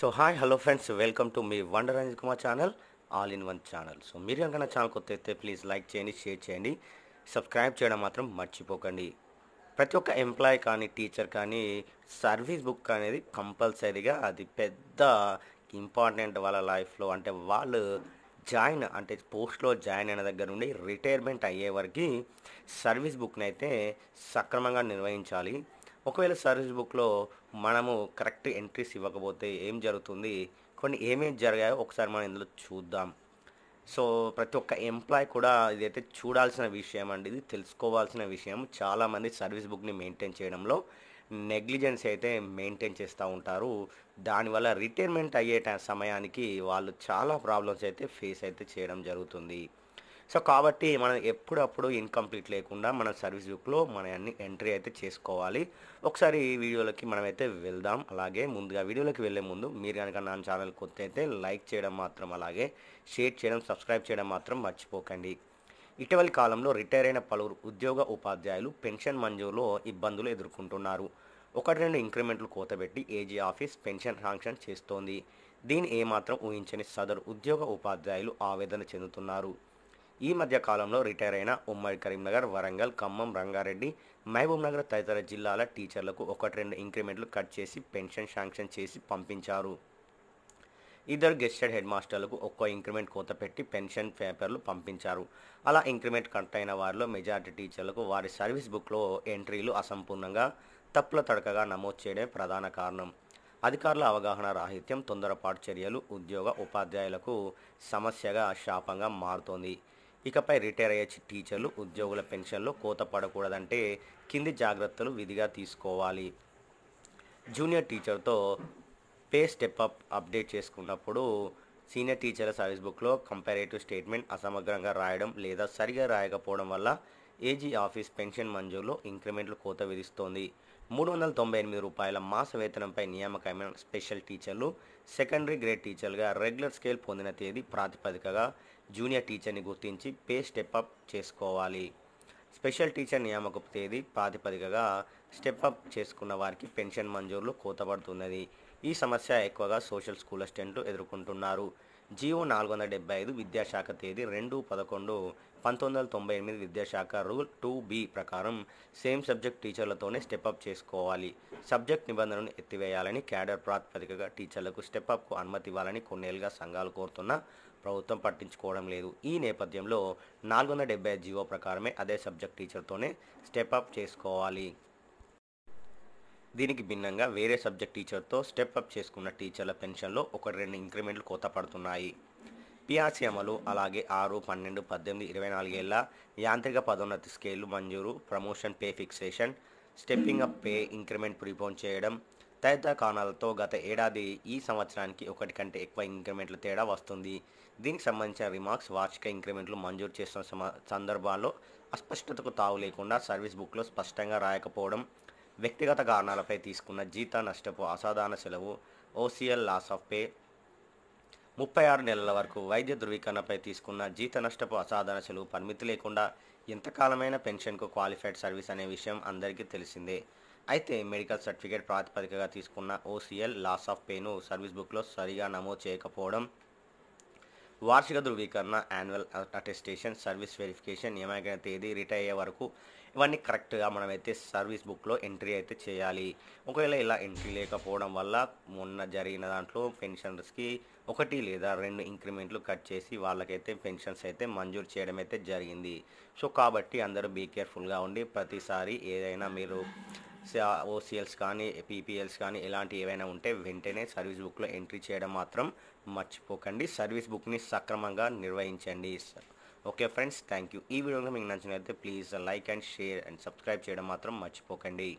so hi hello friends welcome to మీ wonder రంజ్ Kumar channel all in one channel so మీరు కనుక channel కొత్త అయితే ప్లీజ్ లైక్ చేయండి షేర్ చేయండి సబ్స్క్రైబ్ చేయడం మాత్రం మర్చిపోకండి ప్రతి ఒక్క ఎంప్లాయీ కానీ టీచర్ కానీ సర్వీస్ బుక్ అనేది కంపల్సరీగా అది పెద్ద ఇంపార్టెంట్ వాళ్ళ లైఫ్లో అంటే వాళ్ళు జాయిన్ అంటే పోస్ట్లో జాయిన్ అయిన దగ్గర నుండి రిటైర్మెంట్ అయ్యే వరకు సర్వీస్ బుక్ని అయితే సక్రమంగా నిర్వహించాలి ఒకవేళ సర్వీస్ బుక్లో మనము కరెక్ట్ ఎంట్రీస్ ఇవ్వకపోతే ఏం జరుగుతుంది కొన్ని ఏమేమి జరిగాయో ఒకసారి మనం ఇందులో చూద్దాం సో ప్రతి ఒక్క ఎంప్లాయ్ కూడా ఇదైతే చూడాల్సిన విషయం అండి ఇది తెలుసుకోవాల్సిన విషయం చాలామంది సర్వీస్ బుక్ని మెయింటైన్ చేయడంలో నెగ్లిజెన్స్ అయితే మెయింటైన్ చేస్తూ ఉంటారు దానివల్ల రిటైర్మెంట్ అయ్యే సమయానికి వాళ్ళు చాలా ప్రాబ్లమ్స్ అయితే ఫేస్ అయితే చేయడం జరుగుతుంది సో కాబట్టి మనం ఎప్పుడప్పుడు ఇన్కంప్లీట్ లేకుండా మన సర్వీస్ బుక్లో మన అన్ని ఎంట్రీ అయితే చేసుకోవాలి ఒకసారి ఈ వీడియోలకి మనమైతే వెళ్దాం అలాగే ముందుగా వీడియోలోకి వెళ్ళే ముందు మీరు కనుక నా ఛానల్ కొత్త అయితే లైక్ చేయడం మాత్రం అలాగే షేర్ చేయడం సబ్స్క్రైబ్ చేయడం మాత్రం మర్చిపోకండి ఇటీవలి కాలంలో రిటైర్ అయిన పలువురు ఉద్యోగ ఉపాధ్యాయులు పెన్షన్ మంజూరులో ఇబ్బందులు ఎదుర్కొంటున్నారు ఒకటి రెండు ఇంక్రిమెంట్లు కోతబెట్టి ఏజీ ఆఫీస్ పెన్షన్ శాంక్షన్ చేస్తోంది దీన్ని ఏమాత్రం ఊహించని సదరు ఉద్యోగ ఉపాధ్యాయులు ఆవేదన చెందుతున్నారు ఈ మధ్య కాలంలో రిటైర్ అయిన ఉమ్మడి కరీంనగర్ వరంగల్ ఖమ్మం రంగారెడ్డి మహబూబ్నగర్ తదితర జిల్లాల టీచర్లకు ఒకటి రెండు ఇంక్రిమెంట్లు కట్ చేసి పెన్షన్ శాంక్షన్ చేసి పంపించారు ఇద్దరు గెస్టెడ్ హెడ్ మాస్టర్లకు ఒక్కో ఇంక్రిమెంట్ కోత పెట్టి పెన్షన్ పేపర్లు పంపించారు అలా ఇంక్రిమెంట్ కట్ అయిన వారిలో మెజారిటీ టీచర్లకు వారి సర్వీస్ బుక్లో ఎంట్రీలు అసంపూర్ణంగా తప్పుల తడకగా నమోదు చేయడమే ప్రధాన కారణం అధికారుల అవగాహన రాహిత్యం తొందరపాటు చర్యలు ఉద్యోగ ఉపాధ్యాయులకు సమస్యగా శాపంగా మారుతోంది ఇకపై రిటైర్ అయ్యే టీచర్లు ఉద్యోగుల పెన్షన్లో కోత పడకూడదంటే కింది జాగ్రత్తలు విధిగా తీసుకోవాలి జూనియర్ టీచర్తో పే స్టెప్ అప్ అప్డేట్ చేసుకున్నప్పుడు సీనియర్ టీచర్ల సర్వీస్ బుక్లో కంపారేటివ్ స్టేట్మెంట్ అసమగ్రంగా రాయడం లేదా సరిగా రాయకపోవడం వల్ల ఏజీ ఆఫీస్ పెన్షన్ మంజూరులో ఇంక్రిమెంట్లు కోత విధిస్తోంది మూడు వందల తొంభై ఎనిమిది రూపాయల మాస వేతనంపై నియామకమైన స్పెషల్ టీచర్లు సెకండరీ గ్రేడ్ టీచర్లుగా రెగ్యులర్ స్కేల్ పొందిన తేదీ ప్రాతిపదికగా జూనియర్ టీచర్ని గుర్తించి పే స్టెప్అప్ చేసుకోవాలి స్పెషల్ టీచర్ నియామక తేదీ ప్రాతిపదికగా స్టెప్అప్ చేసుకున్న వారికి పెన్షన్ మంజూరులు కోతపడుతున్నది ఈ సమస్య ఎక్కువగా సోషల్ స్కూల్ అసిస్టెంట్లు ఎదుర్కొంటున్నారు జీవో నాలుగు వందల డెబ్బై ఐదు విద్యాశాఖ తేదీ రెండు పదకొండు పంతొమ్మిది వందల తొంభై ఎనిమిది విద్యాశాఖ రూల్ టూ బి ప్రకారం సేమ్ సబ్జెక్ట్ టీచర్లతోనే స్టెప్అప్ చేసుకోవాలి సబ్జెక్ట్ నిబంధనలను ఎత్తివేయాలని క్యాడర్ ప్రాతిపదికగా టీచర్లకు స్టెప్అప్కు అనుమతి ఇవ్వాలని కొన్నేళ్లుగా సంఘాలు కోరుతున్న ప్రభుత్వం పట్టించుకోవడం లేదు ఈ నేపథ్యంలో నాలుగు వందల డెబ్బై జీవో ప్రకారమే అదే సబ్జెక్ట్ టీచర్తోనే స్టెప్అప్ చేసుకోవాలి దీనికి భిన్నంగా వేరే సబ్జెక్ట్ టీచర్తో స్టెప్ అప్ చేసుకున్న టీచర్ల పెన్షన్లో ఒక రెండు ఇంక్రిమెంట్లు కోత పడుతున్నాయి పిఆర్సీ అమలు అలాగే ఆరు పన్నెండు పద్దెనిమిది ఇరవై నాలుగేళ్ల యాంత్రిక పదోన్నతి స్కేళ్లు మంజూరు promotion pay fixation stepping up pay increment prepone చేయడం తదితర కారణాలతో గత ఏడాది ఈ సంవత్సరానికి ఒకటి కంటే ఎక్కువ ఇంక్రిమెంట్లు తేడా వస్తుంది దీనికి సంబంధించిన రిమార్క్స్ వార్షిక ఇంక్రిమెంట్లు మంజూరు చేస్తున్న సందర్భాల్లో అస్పష్టతకు తావు లేకుండా సర్వీస్ బుక్లో స్పష్టంగా రాయకపోవడం వ్యక్తిగత కారణాలపై తీసుకున్న జీత నష్టపు అసాధారణ సెలవు ఓసీఎల్ లాస్ ఆఫ్ పే ముప్పై ఆరు నెలల వరకు వైద్య ధృవీకరణపై తీసుకున్న జీత నష్టపు అసాధారణ సెలవు పరిమితి లేకుండా ఎంతకాలమైన పెన్షన్కు క్వాలిఫైడ్ సర్వీస్ అనే విషయం అందరికీ తెలిసిందే అయితే మెడికల్ సర్టిఫికేట్ ప్రాతిపదికగా తీసుకున్న ఓసీఎల్ లాస్ ఆఫ్ పేను సర్వీస్ బుక్లో సరిగా నమోదు చేయకపోవడం వార్షిక ధృవీకరణ యాన్యువల్ అటెస్టేషన్ సర్వీస్ వెరిఫికేషన్ ఏమైనా తేదీ రిటైర్ అయ్యే వరకు ఇవన్నీ కరెక్ట్గా మనమైతే సర్వీస్ బుక్లో ఎంట్రీ అయితే చేయాలి ఒకవేళ ఇలా ఎంట్రీ లేకపోవడం వల్ల మొన్న జరిగిన దాంట్లో పెన్షనర్స్కి ఒకటి లేదా రెండు ఇంక్రిమెంట్లు కట్ చేసి వాళ్ళకైతే పెన్షన్స్ అయితే మంజూరు చేయడం అయితే జరిగింది సో కాబట్టి అందరూ బీ కేర్ఫుల్గా ఉండి ప్రతిసారి ఏదైనా మీరు ఓసీఎల్స్ కానీ పీపీఎల్స్ కానీ ఇలాంటి ఏవైనా ఉంటే వెంటనే సర్వీస్ బుక్లో ఎంట్రీ చేయడం మాత్రం మర్చిపోకండి సర్వీస్ బుక్ని సక్రమంగా నిర్వహించండి ఓకే ఫ్రెండ్స్ థ్యాంక్ యూ ఈ వీడియోలో మీకు నచ్చినట్లయితే please like and share and subscribe చేయడం మాత్రం మర్చిపోకండి